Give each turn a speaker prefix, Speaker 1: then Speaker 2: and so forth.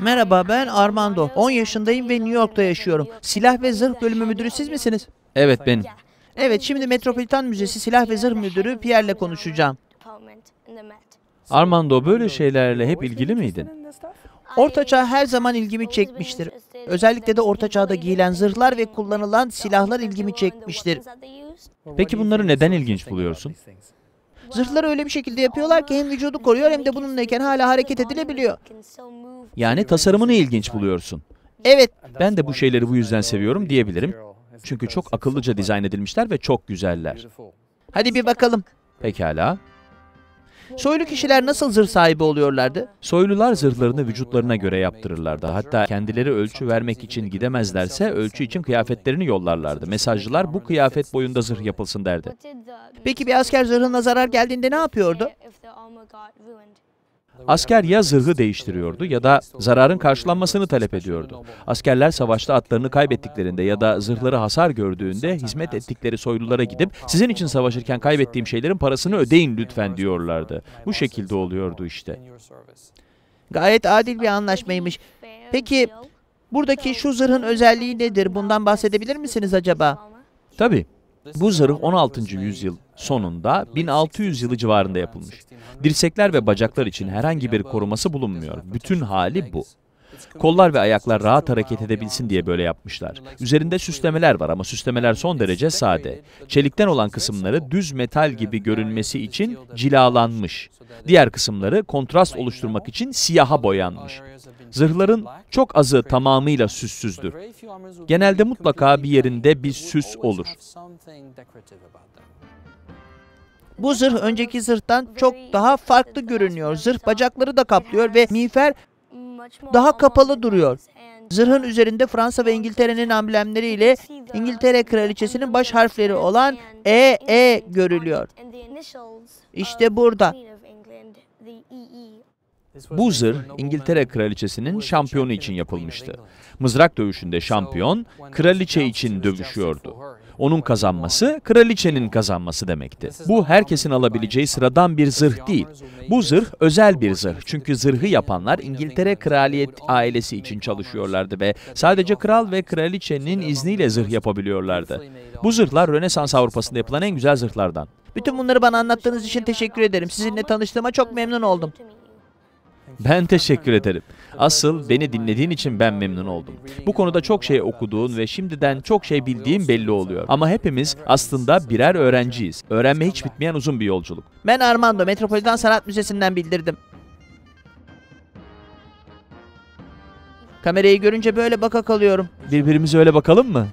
Speaker 1: Merhaba ben Armando. 10 yaşındayım ve New York'ta yaşıyorum. Silah ve Zırh Bölümü Müdürü siz misiniz? Evet benim. Evet şimdi Metropolitan Müzesi Silah ve Zırh Müdürü Pierre'le konuşacağım.
Speaker 2: Armando böyle şeylerle hep ilgili miydin?
Speaker 1: Ortaçağ her zaman ilgimi çekmiştir. Özellikle de ortaçağda giyilen zırhlar ve kullanılan silahlar ilgimi çekmiştir.
Speaker 2: Peki bunları neden ilginç buluyorsun?
Speaker 1: Zırhları öyle bir şekilde yapıyorlar ki hem vücudu koruyor hem de bununlayken hala hareket edilebiliyor.
Speaker 2: Yani tasarımını ilginç buluyorsun. Evet. Ben de bu şeyleri bu yüzden seviyorum diyebilirim. Çünkü çok akıllıca dizayn edilmişler ve çok güzeller. Hadi bir bakalım. Pekala. Soylu kişiler nasıl zırh sahibi oluyorlardı? Soylular zırhlarını vücutlarına göre yaptırırlardı. Hatta kendileri ölçü vermek için gidemezlerse ölçü için kıyafetlerini yollarlardı. Mesajcılar bu kıyafet boyunda zırh yapılsın derdi.
Speaker 1: Peki bir asker zırhına zarar geldiğinde ne yapıyordu?
Speaker 2: Asker ya zırhı değiştiriyordu ya da zararın karşılanmasını talep ediyordu. Askerler savaşta atlarını kaybettiklerinde ya da zırhları hasar gördüğünde hizmet ettikleri soylulara gidip sizin için savaşırken kaybettiğim şeylerin parasını ödeyin lütfen diyorlardı. Bu şekilde oluyordu işte.
Speaker 1: Gayet adil bir anlaşmaymış. Peki buradaki şu zırhın özelliği nedir? Bundan bahsedebilir misiniz acaba? Tabii. Bu
Speaker 2: zarı 16. yüzyıl sonunda 1600 yılı civarında yapılmış. Dirsekler ve bacaklar için herhangi bir koruması bulunmuyor. Bütün hali bu. Kollar ve ayaklar rahat hareket edebilsin diye böyle yapmışlar. Üzerinde süslemeler var ama süslemeler son derece sade. Çelikten olan kısımları düz metal gibi görünmesi için cilalanmış. Diğer kısımları kontrast oluşturmak için siyaha boyanmış. Zırhların çok azı tamamıyla süssüzdür. Genelde mutlaka bir yerinde bir süs olur.
Speaker 1: Bu zırh önceki zırhtan çok daha farklı görünüyor. Zırh bacakları da kaplıyor ve miğfer daha kapalı duruyor. Zırhın üzerinde Fransa ve İngiltere'nin amblemleriyle İngiltere kraliçesinin baş harfleri olan EE görülüyor. İşte burada.
Speaker 2: Bu zırh İngiltere kraliçesinin şampiyonu için yapılmıştı. Mızrak dövüşünde şampiyon kraliçe için dövüşüyordu. Onun kazanması kraliçenin kazanması demekti. Bu herkesin alabileceği sıradan bir zırh değil. Bu zırh özel bir zırh. Çünkü zırhı yapanlar İngiltere kraliyet ailesi için çalışıyorlardı ve sadece kral ve kraliçenin izniyle zırh yapabiliyorlardı. Bu zırhlar Rönesans Avrupa'sında yapılan en güzel zırhlardan.
Speaker 1: Bütün bunları bana anlattığınız için teşekkür ederim. Sizinle tanıştığıma çok memnun oldum.
Speaker 2: Ben teşekkür ederim. Asıl beni dinlediğin için ben memnun oldum. Bu konuda çok şey okuduğun ve şimdiden çok şey bildiğin belli oluyor. Ama hepimiz aslında birer öğrenciyiz. Öğrenme hiç bitmeyen uzun bir yolculuk.
Speaker 1: Ben Armando, Metropolitan Sanat Müzesi'nden bildirdim. Kamerayı görünce böyle baka kalıyorum.
Speaker 2: Birbirimize öyle bakalım mı?